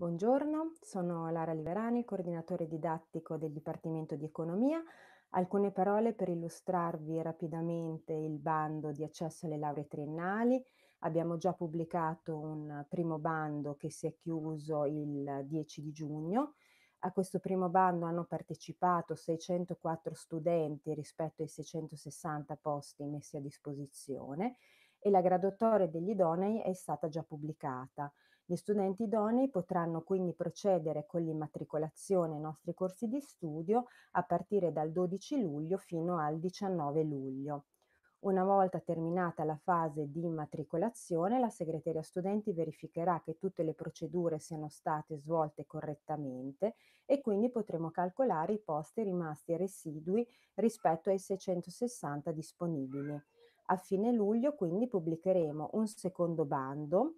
Buongiorno, sono Lara Liverani, coordinatore didattico del Dipartimento di Economia. Alcune parole per illustrarvi rapidamente il bando di accesso alle lauree triennali. Abbiamo già pubblicato un primo bando che si è chiuso il 10 di giugno. A questo primo bando hanno partecipato 604 studenti rispetto ai 660 posti messi a disposizione e la graduatoria degli idonei è stata già pubblicata. Gli studenti idonei potranno quindi procedere con l'immatricolazione ai nostri corsi di studio a partire dal 12 luglio fino al 19 luglio. Una volta terminata la fase di immatricolazione, la segreteria studenti verificherà che tutte le procedure siano state svolte correttamente e quindi potremo calcolare i posti rimasti residui rispetto ai 660 disponibili. A fine luglio quindi pubblicheremo un secondo bando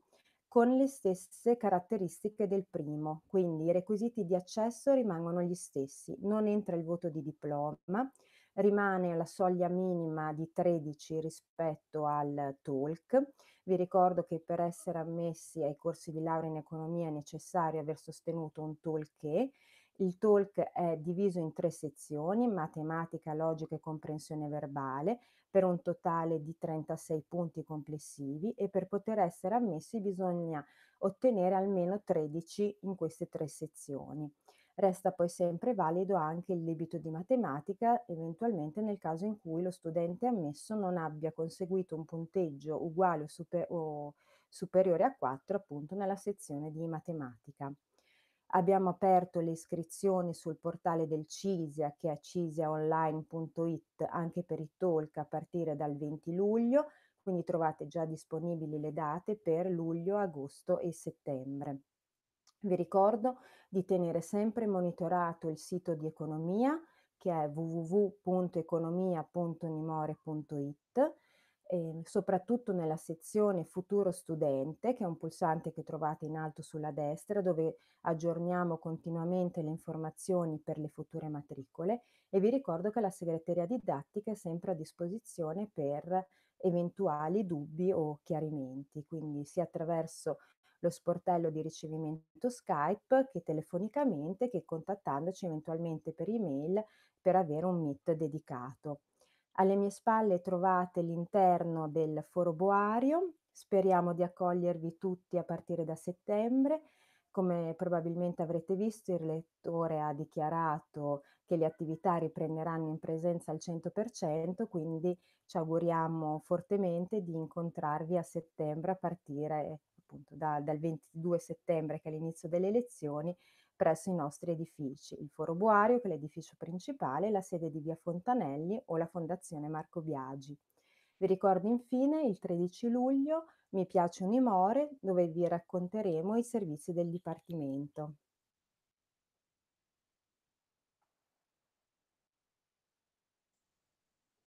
con le stesse caratteristiche del primo, quindi i requisiti di accesso rimangono gli stessi, non entra il voto di diploma, rimane la soglia minima di 13 rispetto al TOLC. Vi ricordo che per essere ammessi ai corsi di laurea in economia è necessario aver sostenuto un TOLC il talk è diviso in tre sezioni, matematica, logica e comprensione verbale, per un totale di 36 punti complessivi e per poter essere ammessi bisogna ottenere almeno 13 in queste tre sezioni. Resta poi sempre valido anche il debito di matematica, eventualmente nel caso in cui lo studente ammesso non abbia conseguito un punteggio uguale o, super- o superiore a 4 appunto nella sezione di matematica. Abbiamo aperto le iscrizioni sul portale del CISIA che è cisiaonline.it anche per i talk a partire dal 20 luglio, quindi trovate già disponibili le date per luglio, agosto e settembre. Vi ricordo di tenere sempre monitorato il sito di economia che è www.economia.unimore.it eh, soprattutto nella sezione Futuro Studente, che è un pulsante che trovate in alto sulla destra, dove aggiorniamo continuamente le informazioni per le future matricole e vi ricordo che la segreteria didattica è sempre a disposizione per eventuali dubbi o chiarimenti, quindi sia attraverso lo sportello di ricevimento Skype che telefonicamente che contattandoci eventualmente per email per avere un meet dedicato. Alle mie spalle trovate l'interno del Foro Boario. speriamo di accogliervi tutti a partire da settembre. Come probabilmente avrete visto, il lettore ha dichiarato che le attività riprenderanno in presenza al 100%, quindi ci auguriamo fortemente di incontrarvi a settembre a partire appunto da, dal 22 settembre, che è l'inizio delle lezioni, presso i nostri edifici, il Foro Boario, che è l'edificio principale, la sede di Via Fontanelli o la Fondazione Marco Biagi. Vi ricordo infine il 13 luglio Mi piace Unimore, dove vi racconteremo i servizi del Dipartimento.